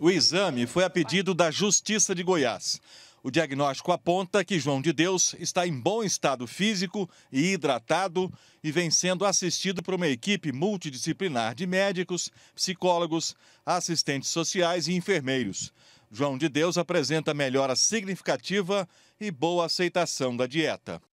O exame foi a pedido da Justiça de Goiás. O diagnóstico aponta que João de Deus está em bom estado físico e hidratado e vem sendo assistido por uma equipe multidisciplinar de médicos, psicólogos, assistentes sociais e enfermeiros. João de Deus apresenta melhora significativa e boa aceitação da dieta.